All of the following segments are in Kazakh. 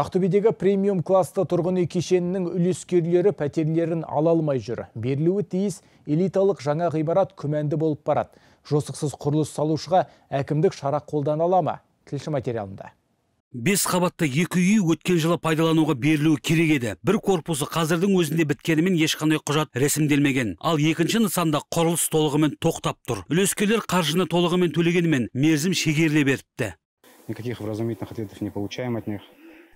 Ақтөбедегі премиум класты тұрғын үй кешенінің үлескерлері пәтерлерін ала алмай жүр. Берілуі тиіс элиталық жаңа ғибарат күмәнді болып барады. Жосықсыз құрылыс салушыға әкімдік шара қолдан ма? Тілші материалында. Бес қабатты екі үй өткен жылы пайдалануға берілуі керек еді. Бір корпусы қазірдің өзінде біткенімен ешқандай құжат ресімделмеген. Ал екінші нысанда құрылыс толығымен тоқтап тұр. Үлескерлер қаржыны толығымен төлегенімен мерзім шегеріле беріпті. Никаких вразумительных ответов не получаем от них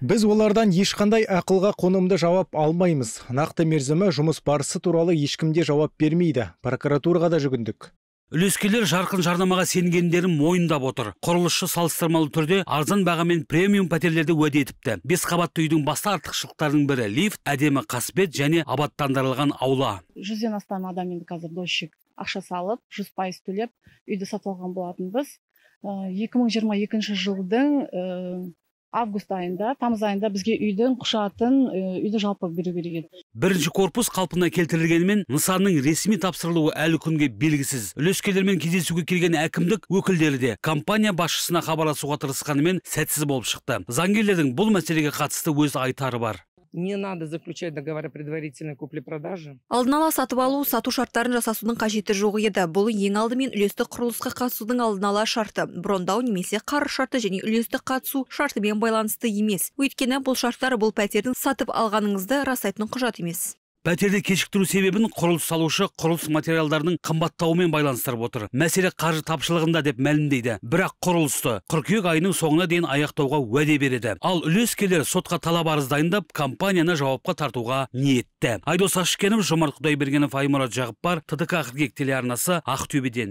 біз олардан ешқандай ақылға қонымды жауап алмаймыз нақты мерзімі жұмыс барысы туралы ешкімде жауап бермейді прокуратураға да жүгіндік үлескерлер жарқын жарнамаға сенгендерін мойындап отыр құрылысшы салыстырмалы түрде арзан бағамен премиум пәтерлерді уәде етіпті бес қабатты үйдің басты артықшылықтарының бірі лифт әдемі қасбет және абаттандырылған аула жүзден астам адам енді қазір дощик ақша салып жүз пайыз төлеп үйді сатып алған болатынбыз э, екі мың жылдың э, август айында тамыз айында бізге үйдің құшатын, э, үйді жалпы беру керек еді бірінші корпус қалпына келтірілгенімен нысанның ресми тапсырылуы әлі күнге белгісіз үлескерлермен кездесуге келген әкімдік өкілдері де компания басшысына хабарласуға тырысқанымен сәтсіз болып шықты заңгерлердің бұл мәселеге қатысты өз айтары бар не надо заключать договоры предварительной купли-продажи. алдын ала сатып алу сату шарттарын жасасудың қажеті жоқ еді бұл ең алдымен үлестік құрылысқа қатысудың алдын ала шарты брондау немесе қарыз шарты және үлестік қатысу шартымен байланысты емес өйткені бұл шарттар бұл пәтердің сатып алғаныңызды растайтын құжат емес пәтерді кешіктіру себебін құрылыс салушы құрылыс материалдарының қымбаттауымен байланыстырып отыр мәселе қаржы тапшылығында деп мәлімдейді бірақ құрылысты қыркүйек айының соңына дейін аяқтауға уәде береді ал үлескерлер сотқа талап арыз дайындап компанияны жауапқа тартуға ниетті айдос ашкенов жомарт құдайбергенов аймұрат жағыппар ттк телеарнасы ақтөбеден